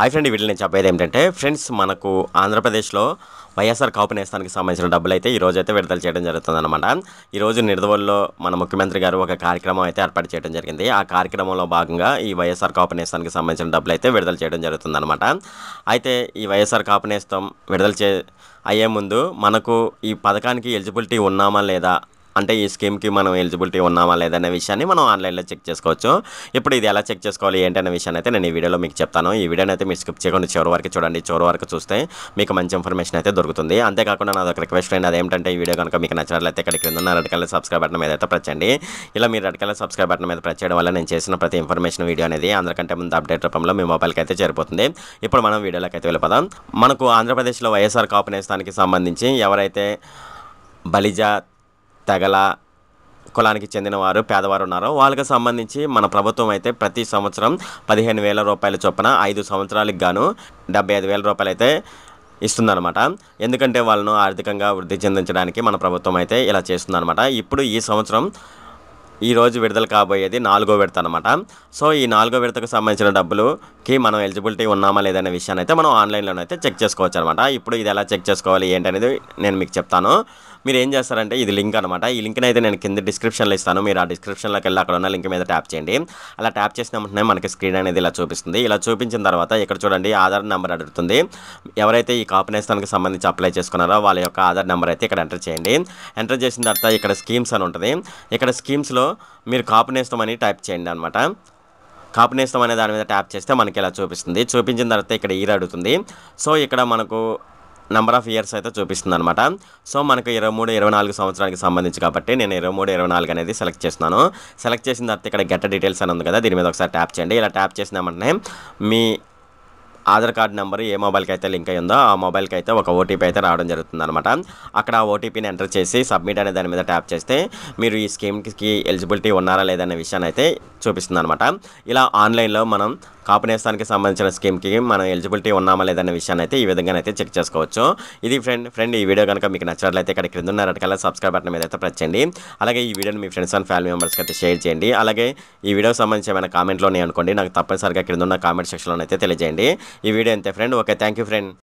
hi friend వీటిని నేను చెప్పేది ఏంటంటే ఫ్రెండ్స్ మనకు ఆంధ్రప్రదేశ్లో వైఎస్ఆర్ కాపు నేస్తానికి సంబంధించిన డబ్బులు అయితే ఈ అయితే విడుదల చేయడం జరుగుతుందన్నమాట ఈరోజు నిర్దవల్లో మన ముఖ్యమంత్రి గారు ఒక కార్యక్రమం అయితే ఏర్పాటు చేయడం జరిగింది ఆ కార్యక్రమంలో భాగంగా ఈ వైఎస్ఆర్ కాపు నేస్తానికి సంబంధించిన డబ్బులు అయితే విడుదల చేయడం జరుగుతుంది అనమాట అయితే ఈ వైఎస్ఆర్ కాపు నేస్తం విడుదల చే అయ్యే ముందు మనకు ఈ పథకానికి ఎలిజిబిలిటీ ఉన్నామా లేదా అంటే ఈ స్కీమ్కి మనం ఎలిజిబిలిటీ ఉన్నామా లేదనే విషయాన్ని మనం ఆన్లైన్లో చెక్ చేసుకోవచ్చు ఇప్పుడు ఇది ఎలా చెక్ చేసుకోవాలి ఏంటనే విషయాన్ని అయితే నేను ఈ వీడియోలో మీకు చెప్తాను ఈ వీడియోని అయితే మీరు స్కిప్ చేయకుండా చివరి వరకు చూడండి చివరి వరకు చూస్తే మీకు మంచి ఇన్ఫర్మేషన్ అయితే దొరుకుతుంది అంతేకాకుండా నాది ఒక రిక్వెస్ట్ అయింది అదేంటంటే ఈ వీడియో కనుక మీకు నచ్చినట్లయితే ఇక్కడ కింద ఉన్న రెడ్ కలర్ సబ్స్క్రైబ్ బటన్ మీద అయితే ప్రచండి ఇలా మీరు రెడ్ కలర్ సబ్స్క్రైబ్ బటన్ మీద ప్రచేయడం వల్ల నేను చేసిన ప్రతి ఇన్ఫర్మేషన్ వీడియో అనేది అందరికంటే ముందు అప్డేట్ రూపంలో మీ మొబైల్కి అయితే చేరిపోతుంది ఇప్పుడు మనం వీడియోలోకి అయితే వెళ్ళిపోదాం మనకు ఆంధ్రప్రదేశ్లో వైఎస్ఆర్ కాపు నేస్తానికి సంబంధించి ఎవరైతే బలిజా తెగల కులానికి చెందినవారు పేదవారు ఉన్నారో వాళ్ళకి సంబంధించి మన ప్రభుత్వం అయితే ప్రతి సంవత్సరం పదిహేను వేల రూపాయల చొప్పున ఐదు సంవత్సరాలకు గాను డెబ్బై ఐదు వేల రూపాయలు అయితే ఇస్తుందన్నమాట ఎందుకంటే వాళ్ళను ఆర్థికంగా వృద్ధి చెందించడానికి మన ప్రభుత్వం అయితే ఇలా చేస్తుందన్నమాట ఇప్పుడు ఈ సంవత్సరం ఈరోజు విడుదల కాబోయేది నాలుగో విడత అనమాట సో ఈ నాలుగో విడతకు సంబంధించిన డబ్బులు కి మనం ఎలిజిబిలిటీ ఉన్నామా లేదనే విషయాన్ని అయితే మనం ఆన్లైన్లోనే అయితే చెక్ చేసుకోవచ్చు అనమాట ఇప్పుడు ఇది ఎలా చెక్ చేసుకోవాలి ఏంటనేది నేను మీకు చెప్తాను మీరు ఏం చేస్తారంటే ఇది లింక్ అనమాట ఈ లింక్ని అయితే నేను కింద డిస్క్రిప్షన్లో ఇస్తాను మీరు ఆ డిస్క్రిప్షన్లోకి వెళ్ళి అక్కడ ఉన్న లింక్ మీద ట్యాప్ చేయండి అలా ట్యాప్ చేసిన వెంటనే మనకి స్క్రీన్ అనేది ఇలా చూపిస్తుంది ఇలా చూపించిన తర్వాత ఇక్కడ చూడండి ఆధార్ నెంబర్ అడుగుతుంది ఎవరైతే ఈ కాపునేస్తానికి సంబంధించి అప్లై చేసుకున్నారో వాళ్ళ యొక్క ఆధార్ నెంబర్ అయితే ఇక్కడ ఎంటర్ చేయండి ఎంటర్ చేసిన తర్వాత ఇక్కడ స్కీమ్స్ అని ఉంటుంది ఇక్కడ స్కీమ్స్లో మీరు కాపునేస్తామని టైప్ చేయండి అనమాట కాంబినేషన్ అనే దాని మీద ట్యాప్ చేస్తే మనకి ఇలా చూపిస్తుంది చూపించిన తర్వాత ఇక్కడ ఇయర్ అడుగుతుంది సో ఇక్కడ మనకు నెంబర్ ఆఫ్ ఇయర్స్ అయితే చూపిస్తుంది అనమాట సో మనకు ఇరవై మూడు ఇరవై నాలుగు సంవత్సరానికి సంబంధించి కాబట్టి నేను ఇరవై మూడు ఇరవై నాలుగు అనేది సెలెక్ట్ చేస్తున్నాను సెలెక్ట్ చేసిన తర్వాత ఇక్కడ గెట్ డీటెయిల్స్ అని ఉంది కదా దీని మీద ఒకసారి ట్యాప్ చేయండి ఇలా ట్యాప్ చేసిన వెంటనే మీ ఆధార్ కార్డ్ నెంబర్ ఏ మొబైల్కి అయితే లింక్ అయ్యిందో ఆ మొబైల్కి అయితే ఒక ఓటీపీ అయితే రావడం జరుగుతుంది అనమాట అక్కడ ఆ ఓటీపీని ఎంటర్ చేసి సబ్మిట్ అనే దాని మీద ట్యాప్ చేస్తే మీరు ఈ స్కీమ్కి ఎలిజిబిలిటీ ఉన్నారా లేదనే విషయాన్ని అయితే చూపిస్తుంది అనమాట ఇలా ఆన్లైన్లో మనం కాపునేస్తానికి సంబంధించిన స్కీమ్కి మనం ఎలిజిబిలిటీ ఉన్నామా లేదనే విషయాన్ని అయితే ఈ విధంగానైతే చెక్ చేసుకోవచ్చు ఇది ఫ్రెండ్ ఫ్రెండ్ ఈ వీడియో కనుక మీకు నచ్చినట్లయితే ఇక్కడ క్రింద ఉన్న రెడ్ కలర్ సబ్స్క్రైబ్ బటన్ మీద అయితే ప్రచండి అలాగే ఈ వీడియోని మీ ఫ్రెండ్స్ అండ్ ఫ్యామిలీ మెంబర్స్కి అయితే షేర్ చేయండి అలాగే ఈ వీడియోకి సంబంధించి ఏమైనా కామెంట్లోనే అనుకోండి నాకు తప్పనిసరిగా క్రింద ఉన్న కామెంట్ సెక్షన్లో అయితే తెలియజేయండి ఈ వీడియో అంతే ఫ్రెండ్ ఓకే థ్యాంక్ ఫ్రెండ్